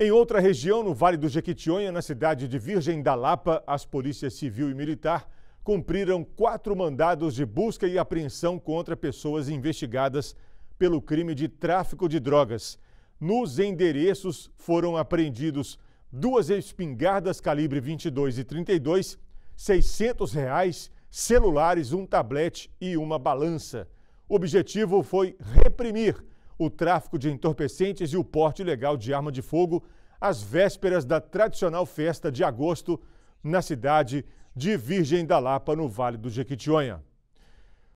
Em outra região, no Vale do Jequitinhonha, na cidade de Virgem da Lapa, as polícias civil e militar cumpriram quatro mandados de busca e apreensão contra pessoas investigadas pelo crime de tráfico de drogas. Nos endereços foram apreendidos duas espingardas calibre 22 e 32, 600 reais, celulares, um tablete e uma balança. O objetivo foi reprimir o tráfico de entorpecentes e o porte ilegal de arma de fogo às vésperas da tradicional festa de agosto na cidade de Virgem da Lapa, no Vale do Jequitinhonha.